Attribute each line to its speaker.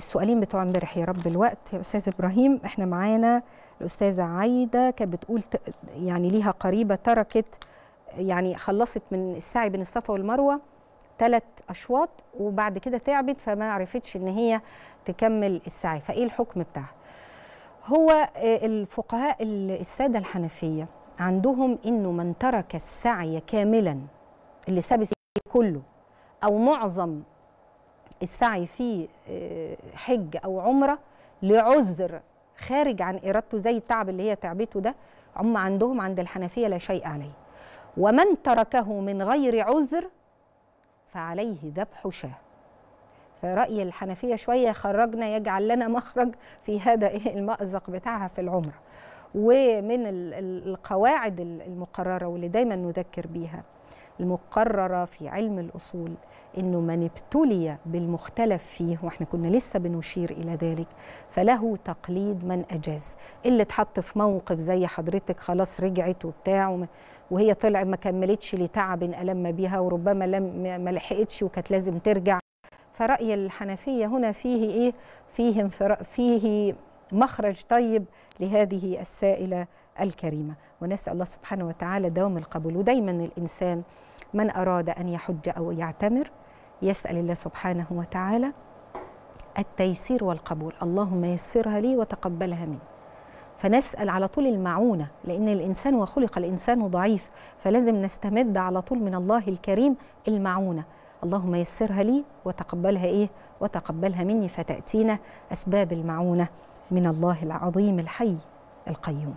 Speaker 1: السؤالين بتوع امبارح يا رب الوقت يا استاذ ابراهيم احنا معانا الاستاذه عايده كانت بتقول يعني ليها قريبه تركت يعني خلصت من السعي بين الصفا والمروه ثلاث اشواط وبعد كده تعبت فما عرفتش ان هي تكمل السعي فايه الحكم بتاعها هو آه، الفقهاء الساده الحنفيه عندهم انه من ترك السعي كاملا اللي ساب كله او معظم السعي في آه، حج أو عمرة لعذر خارج عن إرادته زي التعب اللي هي تعبته ده هم عندهم عند الحنفية لا شيء عليه ومن تركه من غير عذر فعليه ذبح شاه فرأي الحنفية شوية خرجنا يجعل لنا مخرج في هذا ايه المأزق بتاعها في العمرة ومن القواعد المقررة واللي دايما نذكر بيها المقررة في علم الأصول أنه من ابتلي بالمختلف فيه وإحنا كنا لسه بنشير إلى ذلك فله تقليد من أجاز اللي اتحط في موقف زي حضرتك خلاص رجعت وبتاع وهي طلع ما كملتش لتعب ألم بها وربما لم ما لحقتش وكانت لازم ترجع فرأي الحنفية هنا فيه إيه فيه فيه مخرج طيب لهذه السائلة الكريمة ونسأل الله سبحانه وتعالى دوام القبول ودايما الإنسان من أراد أن يحج أو يعتمر يسأل الله سبحانه وتعالى التيسير والقبول اللهم يسرها لي وتقبلها مني فنسأل على طول المعونة لأن الإنسان وخلق الإنسان ضعيف فلازم نستمد على طول من الله الكريم المعونة اللهم يسرها لي وتقبلها إيه وتقبلها مني فتأتينا أسباب المعونة من الله العظيم الحي القيوم